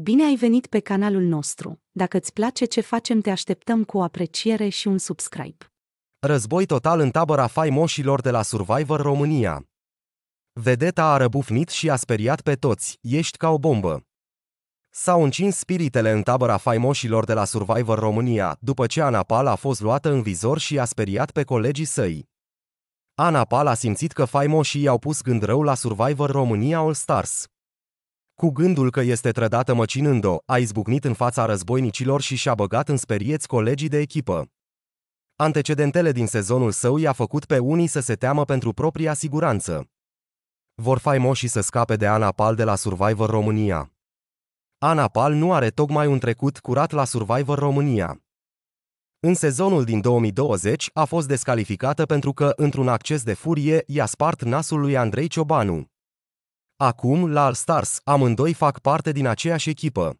Bine ai venit pe canalul nostru. Dacă îți place ce facem, te așteptăm cu o apreciere și un subscribe. Război total în tabăra faimoșilor de la Survivor România. Vedeta a răbufnit și a speriat pe toți, ești ca o bombă. S-au încins spiritele în tabăra faimoșilor de la Survivor România, după ce Ana Pal a fost luată în vizor și a speriat pe colegii săi. Ana Pal a simțit că faimoșii i-au pus gând rău la Survivor România All Stars. Cu gândul că este trădată măcinând-o, a izbucnit în fața războinicilor și și-a băgat în sperieți colegii de echipă. Antecedentele din sezonul său i-a făcut pe unii să se teamă pentru propria siguranță. Vor faimoșii să scape de Ana Pal de la Survivor România. Ana Pal nu are tocmai un trecut curat la Survivor România. În sezonul din 2020 a fost descalificată pentru că, într-un acces de furie, i-a spart nasul lui Andrei Ciobanu. Acum, la All Stars, amândoi fac parte din aceeași echipă.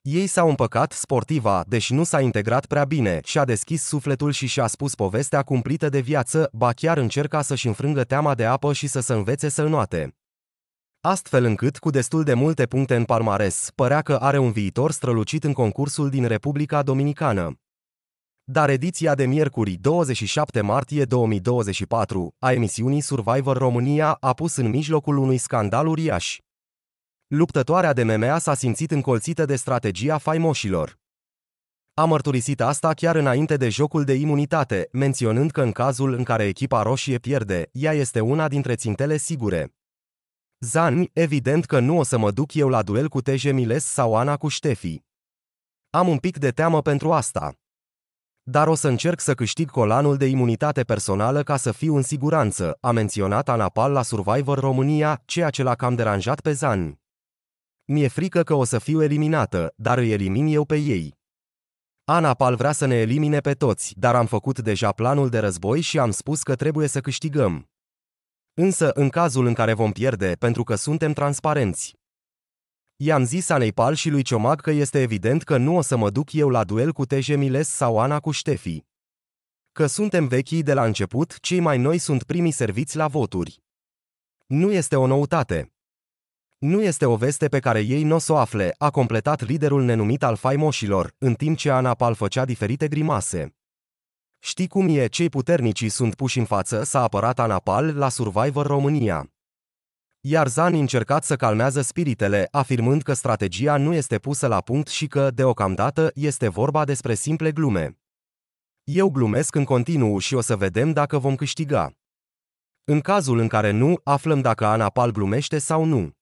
Ei s-au împăcat sportiva, deși nu s-a integrat prea bine, și-a deschis sufletul și și-a spus povestea cumplită de viață, ba chiar încerca să-și înfrângă teama de apă și să se învețe să înoate. Astfel încât, cu destul de multe puncte în parmares, părea că are un viitor strălucit în concursul din Republica Dominicană dar ediția de miercuri 27 martie 2024 a emisiunii Survivor România a pus în mijlocul unui scandal uriaș. Luptătoarea de MMA s-a simțit încolțită de strategia faimoșilor. A mărturisit asta chiar înainte de jocul de imunitate, menționând că în cazul în care echipa roșie pierde, ea este una dintre țintele sigure. Zan, evident că nu o să mă duc eu la duel cu Teje Miles sau Ana cu Ștefi. Am un pic de teamă pentru asta. Dar o să încerc să câștig colanul de imunitate personală ca să fiu în siguranță, a menționat Anapal la Survivor România, ceea ce l-a cam deranjat pe Zan. Mi-e frică că o să fiu eliminată, dar îi elimin eu pe ei. Ana Pal vrea să ne elimine pe toți, dar am făcut deja planul de război și am spus că trebuie să câștigăm. Însă, în cazul în care vom pierde, pentru că suntem transparenți, I-am zis Anei Pal și lui Ciomac că este evident că nu o să mă duc eu la duel cu Tejemiles sau Ana cu Ștefi. Că suntem vechii de la început, cei mai noi sunt primii serviți la voturi. Nu este o noutate. Nu este o veste pe care ei nu o să o afle, a completat liderul nenumit al faimoșilor, în timp ce Ana Pal făcea diferite grimase. Știi cum e, cei puternici sunt puși în față, s-a apărat Ana Pal la Survivor România iar Zan încercat să calmează spiritele, afirmând că strategia nu este pusă la punct și că, deocamdată, este vorba despre simple glume. Eu glumesc în continuu și o să vedem dacă vom câștiga. În cazul în care nu, aflăm dacă Ana Pal glumește sau nu.